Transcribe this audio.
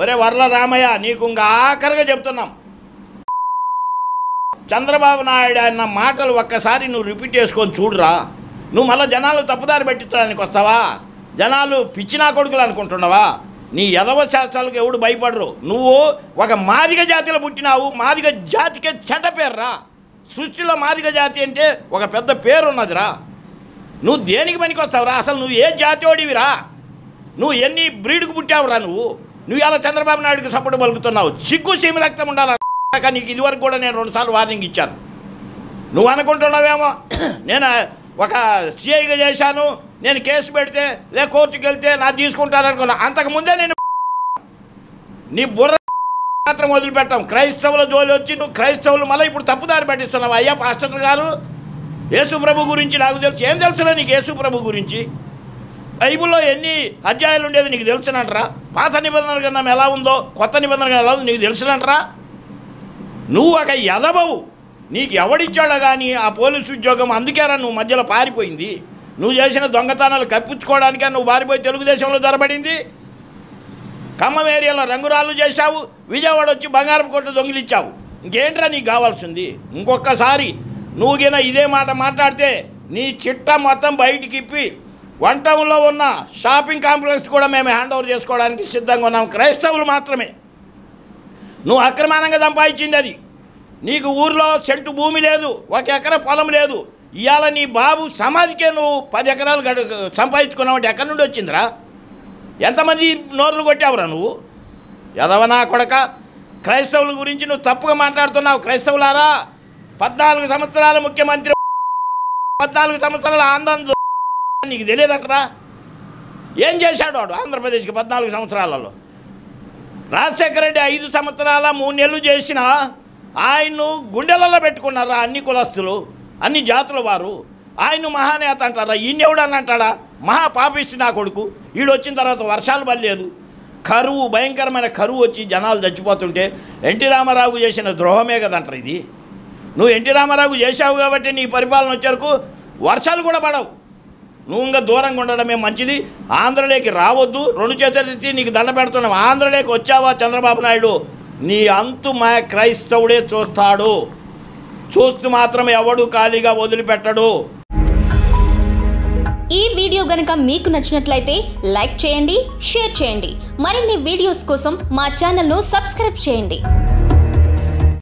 ఒరే వర్ల రామయ్య నీకు ఇంకా ఆఖరిగా చెప్తున్నాం చంద్రబాబు నాయుడు అన్న మాటలు ఒక్కసారి నువ్వు రిపీట్ చేసుకొని చూడురా నువ్వు మళ్ళీ జనాలు తప్పుదారి పెట్టించడానికి వస్తావా జనాలు పిచ్చినా కొడుకులు అనుకుంటున్నావా నీ యదవ శాస్త్రాలకు ఎవడు భయపడరు నువ్వు ఒక మాదిగ జాతిలో పుట్టినావు మాదిగ జాతికే చెడ్డ పేర్రా సృష్టిలో మాదిగ జాతి అంటే ఒక పెద్ద పేరు ఉన్నదిరా నువ్వు దేనికి పనికి వస్తావురా అసలు నువ్వు ఏ జాతి ఓడివిరా నువ్వు ఎన్ని బ్రీడ్కు పుట్టావురా నువ్వు నువ్వు ఇలా చంద్రబాబు నాయుడుకి సపోర్ట్ పలుకుతున్నావు చిక్కు సీమ రక్తం ఉండాలి నీకు ఇదివరకు కూడా నేను రెండుసార్లు వార్నింగ్ ఇచ్చాను నువ్వు అనుకుంటున్నావేమో నేను ఒక సిఐగా చేశాను నేను కేసు పెడితే లే కోర్టుకి వెళ్తే నా తీసుకుంటాననుకున్నా అంతకుముందే నేను నీ బుర్ర మాత్రం వదిలిపెట్టాం క్రైస్తవుల జోలి వచ్చి నువ్వు క్రైస్తవులు మళ్ళీ ఇప్పుడు తప్పుదారి పట్టిస్తున్నావు అయ్యా పాస్టర్ గారు యేసుప్రభు గురించి నాకు తెలుసు ఏం తెలుసురా నీకు యేసుప్రభు గురించి బైబుల్లో ఎన్ని అధ్యాయాలు ఉండేది నీకు తెలుసునంటరా పాత నిబంధన గ్రంథం ఎలా ఉందో కొత్త నిబంధన గ్రంథం ఎలా ఉందో నీకు తెలుసునంటరా నువ్వు ఒక యదబవు నీకు ఎవడిచ్చాడో కానీ ఆ పోలీసు ఉద్యోగం అందుకేరా నువ్వు మధ్యలో పారిపోయింది నువ్వు చేసిన దొంగతనాలు కప్పించుకోవడానికే నువ్వు పారిపోయి తెలుగుదేశంలో జరబడింది ఖమ్మం ఏరియాలో రంగురాళ్ళు చేశావు విజయవాడ వచ్చి బంగారం కొట్టు దొంగిలిచ్చావు ఇంకేంట్రా నీకు కావాల్సింది ఇంకొకసారి నువ్వు ఇదే మాట మాట్లాడితే నీ చిట్ట మొత్తం బయటికిప్పి వంటంలో ఉన్న షాపింగ్ కాంప్లెక్స్ కూడా మేము హ్యాండ్ ఓవర్ చేసుకోవడానికి సిద్ధంగా ఉన్నాం క్రైస్తవులు మాత్రమే నువ్వు అక్రమానంగా సంపాదించింది అది నీకు ఊర్లో సెంటు భూమి లేదు ఒక ఎకరా పొలం లేదు ఇవాళ నీ బాబు సమాధికే నువ్వు పది ఎకరాలు గడు సంపాదించుకున్నావంటే ఎక్కడి నుండి వచ్చిందిరా ఎంతమంది నోర్లు కొట్టావురా నువ్వు ఎదవనా కొడక క్రైస్తవుల గురించి నువ్వు తప్పుగా మాట్లాడుతున్నావు క్రైస్తవులారా పద్నాలుగు సంవత్సరాల ముఖ్యమంత్రి పద్నాలుగు సంవత్సరాల ఆందోళన నీకు తెలియదట్రా ఏం చేశాడు వాడు ఆంధ్రప్రదేశ్కి పద్నాలుగు సంవత్సరాలలో రాజశేఖర రెడ్డి ఐదు సంవత్సరాల మూడు నెలలు చేసిన ఆయన్ను గుండెలలో పెట్టుకున్నారా అన్ని కులస్తులు అన్ని జాతుల వారు ఆయన మహానేత అంటారా ఈయనెవడని అంటాడా మహా పాపిస్తు నా కొడుకు ఈడు వచ్చిన తర్వాత వర్షాలు పడలేదు కరువు భయంకరమైన కరువు వచ్చి జనాలు చచ్చిపోతుంటే ఎన్టీ రామారావు చేసిన ద్రోహమే కదంటారు ఇది నువ్వు ఎన్టీ రామారావు చేశావు కాబట్టి నీ పరిపాలన వచ్చేరకు వర్షాలు కూడా పడవు నువ్వు ఇంకా దూరంగా ఉండడమే మంచిది ఆంధ్రలోకి రావద్దు రెండు చేతులెత్తి నీకు దండ పెడుతున్నావు ఆంధ్రలోకి వచ్చావా చంద్రబాబు నాయుడు నీ అంతు మా క్రైస్తవుడే చూస్తాడు చూస్తూ మాత్రం ఎవడు ఖాళీగా వదిలిపెట్టడు ఈ వీడియో గనక మీకు నచ్చినట్లయితే లైక్ చేయండి షేర్ చేయండి మరిన్ని వీడియోస్ కోసం మా ఛానల్ను సబ్స్క్రైబ్ చేయండి